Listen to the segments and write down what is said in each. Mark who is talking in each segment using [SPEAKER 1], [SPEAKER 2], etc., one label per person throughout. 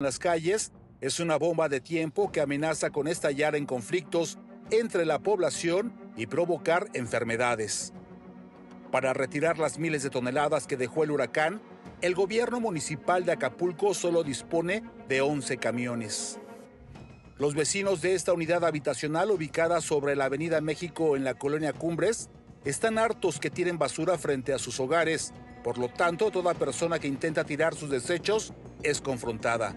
[SPEAKER 1] en las calles es una bomba de tiempo que amenaza con estallar en conflictos entre la población y provocar enfermedades. Para retirar las miles de toneladas que dejó el huracán, el gobierno municipal de Acapulco solo dispone de 11 camiones. Los vecinos de esta unidad habitacional ubicada sobre la Avenida México en la colonia Cumbres están hartos que tienen basura frente a sus hogares. Por lo tanto, toda persona que intenta tirar sus desechos es confrontada.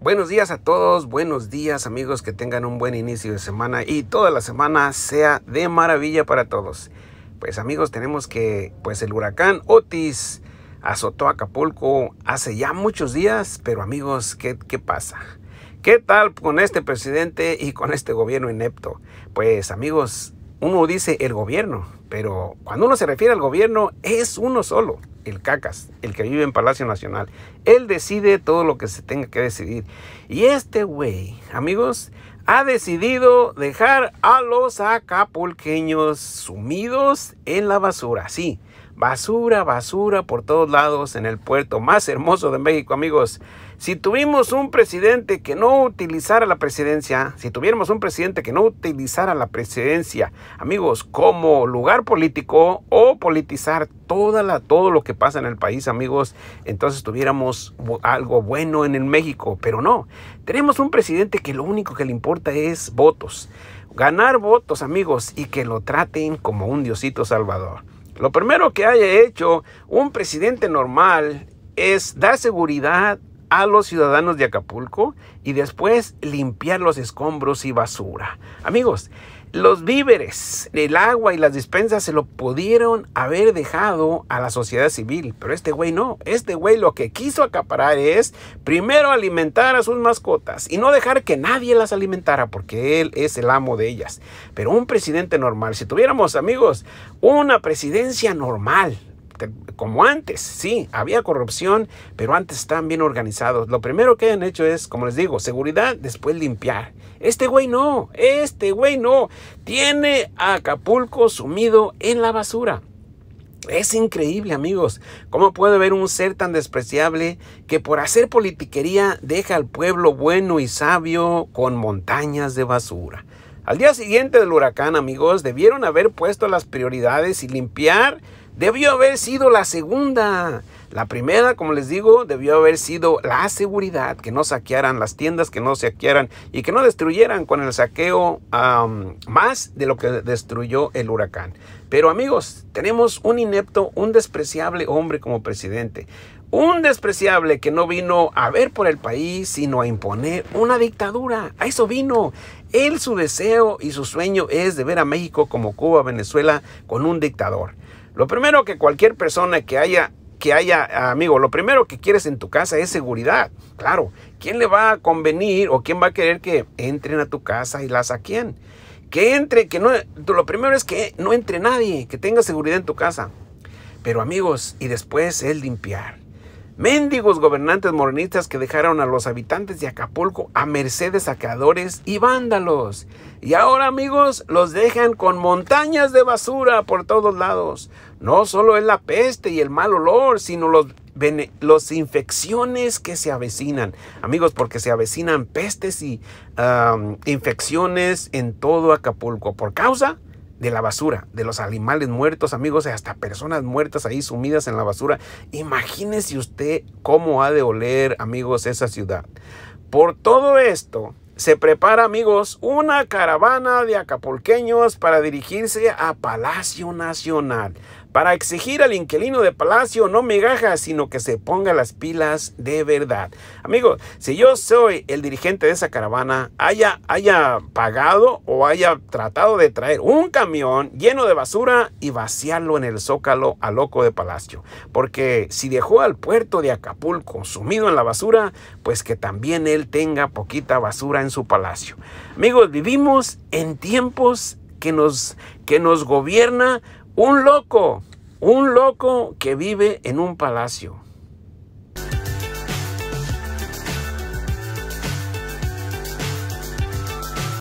[SPEAKER 2] Buenos días a todos, buenos días amigos, que tengan un buen inicio de semana y toda la semana sea de maravilla para todos. Pues amigos, tenemos que, pues el huracán Otis azotó Acapulco hace ya muchos días, pero amigos, ¿qué, qué pasa? ¿Qué tal con este presidente y con este gobierno inepto? Pues amigos, uno dice el gobierno, pero cuando uno se refiere al gobierno es uno solo, el cacas, el que vive en Palacio Nacional. Él decide todo lo que se tenga que decidir. Y este güey, amigos, ha decidido dejar a los acapulqueños sumidos en la basura. Sí, Basura, basura por todos lados en el puerto más hermoso de México, amigos. Si tuvimos un presidente que no utilizara la presidencia, si tuviéramos un presidente que no utilizara la presidencia, amigos, como lugar político o politizar toda la, todo lo que pasa en el país, amigos, entonces tuviéramos algo bueno en el México. Pero no, tenemos un presidente que lo único que le importa es votos, ganar votos, amigos, y que lo traten como un diosito salvador. Lo primero que haya hecho un presidente normal es dar seguridad a los ciudadanos de Acapulco y después limpiar los escombros y basura. Amigos, los víveres, el agua y las dispensas se lo pudieron haber dejado a la sociedad civil, pero este güey no. Este güey lo que quiso acaparar es primero alimentar a sus mascotas y no dejar que nadie las alimentara porque él es el amo de ellas. Pero un presidente normal, si tuviéramos amigos, una presidencia normal, este, como antes. Sí, había corrupción, pero antes estaban bien organizados. Lo primero que han hecho es, como les digo, seguridad, después limpiar. Este güey no, este güey no. Tiene a Acapulco sumido en la basura. Es increíble, amigos, cómo puede haber un ser tan despreciable que por hacer politiquería deja al pueblo bueno y sabio con montañas de basura. Al día siguiente del huracán, amigos, debieron haber puesto las prioridades y limpiar debió haber sido la segunda. La primera, como les digo, debió haber sido la seguridad, que no saquearan las tiendas, que no saquearan y que no destruyeran con el saqueo más de lo que destruyó el huracán. Pero amigos, tenemos un inepto, un despreciable hombre como presidente. Un despreciable que no vino a ver por el país, sino a imponer una dictadura. A eso vino. Él su deseo y su sueño es de ver a México como Cuba, Venezuela, con un dictador. Lo primero que cualquier persona que haya que haya, amigo, lo primero que quieres en tu casa es seguridad. Claro, ¿quién le va a convenir o quién va a querer que entren a tu casa y la saquen? Que entre, que no, lo primero es que no entre nadie, que tenga seguridad en tu casa. Pero amigos, y después el limpiar. Mendigos gobernantes morenistas que dejaron a los habitantes de Acapulco a merced de saqueadores y vándalos. Y ahora amigos los dejan con montañas de basura por todos lados. No solo es la peste y el mal olor, sino los las infecciones que se avecinan. Amigos, porque se avecinan pestes y infecciones en todo Acapulco. ¿Por causa? de la basura, de los animales muertos, amigos, hasta personas muertas ahí sumidas en la basura. Imagínese usted cómo ha de oler, amigos, esa ciudad. Por todo esto, se prepara, amigos, una caravana de acapulqueños para dirigirse a Palacio Nacional para exigir al inquilino de palacio no me gaja sino que se ponga las pilas de verdad. Amigos, si yo soy el dirigente de esa caravana, haya, haya pagado o haya tratado de traer un camión lleno de basura y vaciarlo en el zócalo a loco de palacio. Porque si dejó al puerto de Acapulco sumido en la basura, pues que también él tenga poquita basura en su palacio. Amigos, vivimos en tiempos que nos, que nos gobierna un loco, un loco que vive en un palacio.